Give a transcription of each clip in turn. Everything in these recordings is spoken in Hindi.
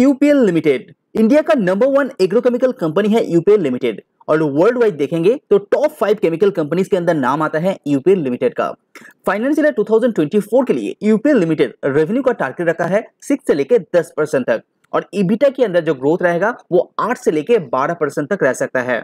यूपीएल लिमिटेड इंडिया का नंबर वन एग्रोकेमिकल कंपनी है यूपीएल लिमिटेड और वर्ल्ड वाइड देखेंगे तो टॉप फाइव केमिकल कंपनीज के अंदर नाम आता है यूपीएल लिमिटेड का फाइनेंशियल 2024 के लिए यूपीएल लिमिटेड रेवेन्यू का टारगेट रखा है सिक्स से लेकर दस परसेंट तक और इबिटा के अंदर जो ग्रोथ रहेगा वो आठ से लेकर बारह परसेंट तक रह सकता है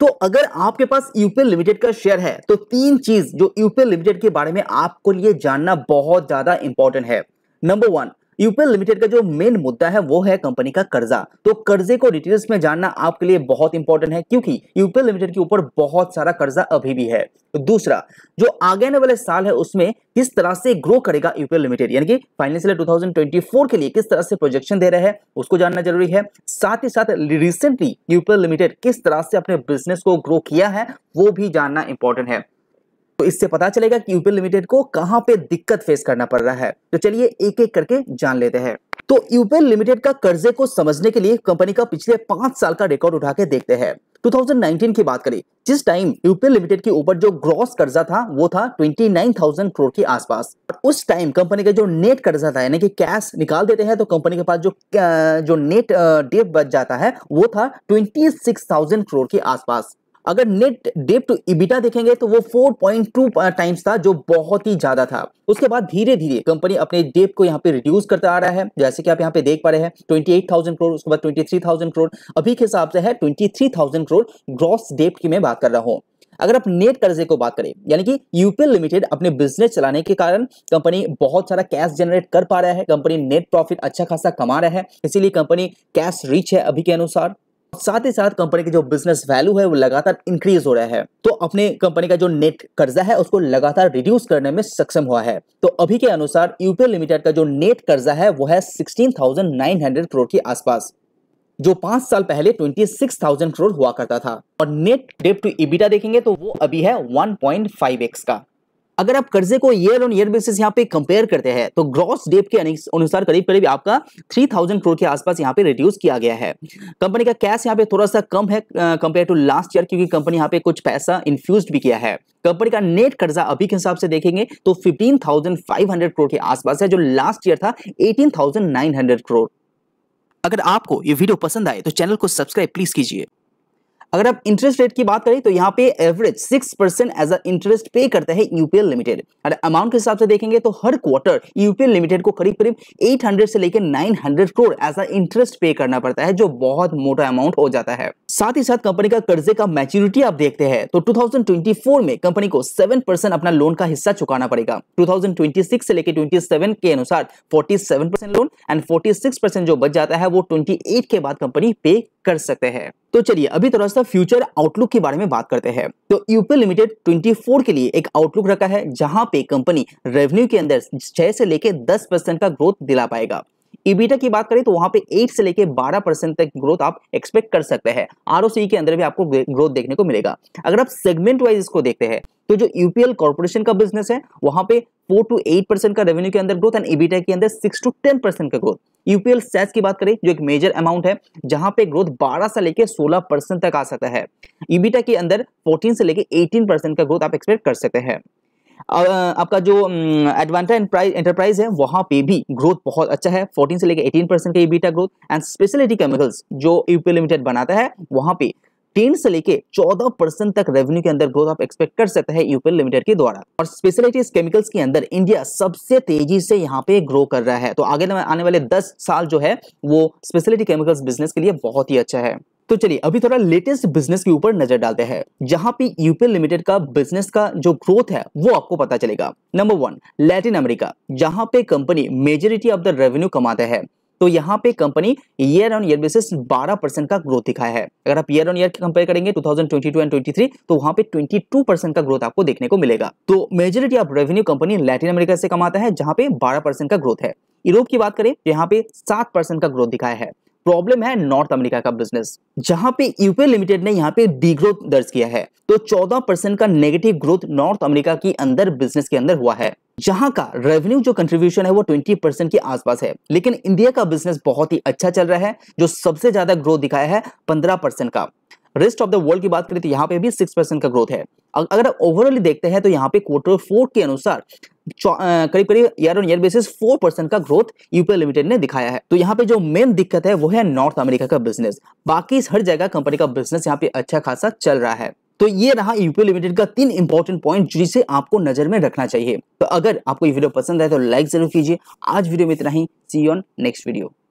तो अगर आपके पास यूपीएल लिमिटेड का शेयर है तो तीन चीज जो यूपीएल लिमिटेड के बारे में आपको लिए जानना बहुत ज्यादा इंपॉर्टेंट है नंबर वन यूपीएल लिमिटेड का जो मेन मुद्दा है वो है कंपनी का कर्जा तो कर्जे को डिटेल्स में जानना आपके लिए बहुत इंपॉर्टेंट है क्योंकि यूपीएल लिमिटेड के ऊपर बहुत सारा कर्जा अभी भी है तो दूसरा जो आगे आने वाले साल है उसमें किस तरह से ग्रो करेगा यूपीएल लिमिटेड यानी कि फाइनेंशियल 2024 के लिए किस तरह से प्रोजेक्शन दे रहे हैं उसको जानना जरूरी है साथ ही साथ रिसेंटली यूपीएल लिमिटेड किस तरह से अपने बिजनेस को ग्रो किया है वो भी जानना इंपॉर्टेंट है तो इससे पता चलेगा कि यूपीएल लिमिटेड को कहां पे दिक्कत फेस करना पड़ रहा है तो चलिए एक एक करके जान लेते हैं तो यूपीएल लिमिटेड का कर्जे को समझने के लिए कंपनी का पिछले पांच साल का रिकॉर्ड उठा के देखते हैं 2019 की बात करें जिस टाइम यूपीएल लिमिटेड के ऊपर जो ग्रॉस कर्जा था वो था 29,000 करोड़ के आसपास उस टाइम कंपनी का जो नेट कर्जा था यानी कि कैश निकाल देते हैं तो कंपनी के पास जो जो नेट डेट बच जाता है वो था 26,000 करोड़ के आसपास अगर नेट डेप टू इबिटा देखेंगे तो वो 4.2 टाइम्स था जो बहुत ही ज्यादा था उसके बाद धीरे धीरे कंपनी अपने डेप को यहाँ पे रिड्यूस करता आ रहा है जैसे कि आप यहाँ पे देख पा रहे हैं 28,000 करोड़ उसके बाद 23,000 करोड़ अभी के हिसाब से है 23,000 करोड़ ग्रॉस डेप की मैं बात कर रहा हूँ अगर आप नेट कर्जे को बात करें यानी कि यूपीएल लिमिटेड अपने बिजनेस चलाने के कारण कंपनी बहुत सारा कैश जनरेट कर पा रहा है कंपनी नेट प्रॉफिट अच्छा खासा कमा रहा है इसीलिए कंपनी कैश रिच है अभी के अनुसार साथ ही साथ कंपनी की जो बिजनेस वैल्यू है वो लगातार इंक्रीज हो रहा है तो अपने कंपनी का जो नेट कर्जा है उसको लगातार रिड्यूस करने में सक्षम हुआ है तो अभी के अनुसार यूपीएल लिमिटेड का जो नेट कर्जा है वो है 16,900 करोड़ के आसपास जो पांच साल पहले 26,000 करोड़ हुआ करता था और नेट डेप टू इबिटा देखेंगे तो वो अभी है 1.5x का अगर आप कर्जे को ईयर ऑन ईयर बेसिस यहाँ पे कंपेयर करते हैं तो ग्रॉस डेप के अनुसार करीब करीब आपका 3000 करोड़ के आसपास यहाँ पे रिड्यूस किया गया है कंपनी का कैश यहाँ पे थोड़ा सा कम है कंपेयर टू लास्ट ईयर क्योंकि कंपनी यहाँ पे कुछ पैसा इन्फ्यूज भी किया है कंपनी का नेट कर्जा अभी के हिसाब से देखेंगे तो हंड्रेड करोड़ के आसपास है जो लास्ट ईयर था हंड्रेड करोड़ अगर आपको ये वीडियो पसंद आए तो चैनल को सब्सक्राइब प्लीज कीजिए अगर आप इंटरेस्ट रेट की बात करें तो यहाँ पे average six percent as a interest pay करता है यूपीएल लिमिटेड अगर अमाउंट के हिसाब से देखेंगे तो हर क्वार्टर यूपीएल लिमिटेड को करीब करीब 800 से लेकर 900 करोड़ एज अ इंटरेस्ट पे करना पड़ता है जो बहुत मोटा अमाउंट हो जाता है साथ ही साथ कंपनी का कर्जे का मैच्योरिटी आप देखते हैं तो 2024 में कंपनी को 7 परसेंट अपना लोन का हिस्सा चुकाना पड़ेगा 2026 से लेकर 27 के अनुसार 47 परसेंट लोन एंड 46 परसेंट जो बच जाता है वो 28 के बाद कंपनी पे कर सकते हैं तो चलिए अभी थोड़ा सा फ्यूचर आउटलुक के बारे में बात करते हैं तो यूपी लिमिटेड 24 के लिए एक आउटलुक रखा है जहां पे कंपनी रेवेन्यू के अंदर छह से लेकर दस परसेंट का ग्रोथ दिला पाएगा इबीटा की बात करें तो वहां पे 8 से लेके 12 परसेंट तक ग्रोथ आप एक्सपेक्ट कर सकते हैं आर e के अंदर भी आपको ग्रोथ देखने को मिलेगा अगर आप सेगमेंट वाइज इसको देखते हैं तो जो यूपीएल कॉर्पोरेशन का बिजनेस है वहां पे फोर टू एट परसेंट का रेवेन्यू के अंदर ग्रोथ एंड एबीटा के अंदर सिक्स टू टेन परसेंट का ग्रोथ यूपीएल सेस की बात करें जो एक मेजर अमाउंट है जहां पे ग्रोथ 12 से लेके 16 परसेंट तक आ सकता है ईबीटा के अंदर 14 से लेके 18 परसेंट का ग्रोथ आप एक्सपेक्ट कर सकते हैं आपका जो एडवांटा एंटरप्राइज एंटरप्राइज है वहां पे भी ग्रोथ बहुत अच्छा है 14 से लेके 18 परसेंट का EBITDA growth and specialty chemicals जो यूपीएल लिमिटेड बनाता है वहां पे टेन से लेके चौदह परसेंट तक रेवेन्यू के अंदर ग्रोथ आप एक्सपेक्ट कर सकते हैं यूपीएल लिमिटेड के द्वारा और स्पेशलिटीज केमिकल्स के अंदर इंडिया सबसे तेजी से यहाँ पे ग्रो कर रहा है तो आगे आने वाले दस साल जो है वो स्पेशलिटी केमिकल्स बिजनेस के लिए बहुत ही अच्छा है तो चलिए अभी थोड़ा लेटेस्ट बिजनेस के ऊपर नजर डालते हैं जहां पे यूपीएल लिमिटेड का बिजनेस का जो ग्रोथ है वो आपको पता चलेगा नंबर वन लैटिन अमेरिका जहां पे company majority of the revenue कमाते हैं तो यहाँ पे company year on year basis 12 percent का ग्रोथ दिखाया है अगर आप ईयर ऑन ईयर कंपेयर करेंगे 2022 एंड 23 तो वहां पे 22 परसेंट का ग्रोथ आपको देखने को मिलेगा तो majority of revenue company Latin America से कमाता है जहाँ पे बारह परसेंट का ग्रोथ है यूरोप की बात करें तो यहाँ पे सात परसेंट का ग्रोथ दिखाया है प्रॉब्लम है नॉर्थ अमेरिका का बिजनेस जहां पे यूपी लिमिटेड ने यहाँ पे डी ग्रोथ दर्ज किया है तो 14 परसेंट का नेगेटिव ग्रोथ नॉर्थ अमेरिका के अंदर बिजनेस के अंदर हुआ है जहां का रेवेन्यू जो कंट्रीब्यूशन है वो 20 परसेंट के आसपास है लेकिन इंडिया का बिजनेस बहुत ही अच्छा चल रहा है जो सबसे ज्यादा ग्रोथ दिखाया है पंद्रह का रेस्ट ऑफ द वर्ल्ड की बात करें तो यहाँ पे भी सिक्स परसेंट का ग्रोथ है अगर ओवरऑल देखते हैं तो यहाँ पे क्वार्टर फोर के अनुसार करीब करीब year on year basis four percent का ग्रोथ यूपीए लिमिटेड ने दिखाया है तो यहाँ पे जो मेन दिक्कत है वो है नॉर्थ अमेरिका का बिजनेस बाकी हर जगह कंपनी का बिजनेस यहाँ पे अच्छा खासा चल रहा है तो ये रहा यूपीए लिमिटेड का तीन इंपॉर्टेंट पॉइंट जिसे आपको नजर में रखना चाहिए तो अगर आपको ये वीडियो पसंद आए तो लाइक जरूर कीजिए आज वीडियो में इतना ही सी ऑन नेक्स्ट वीडियो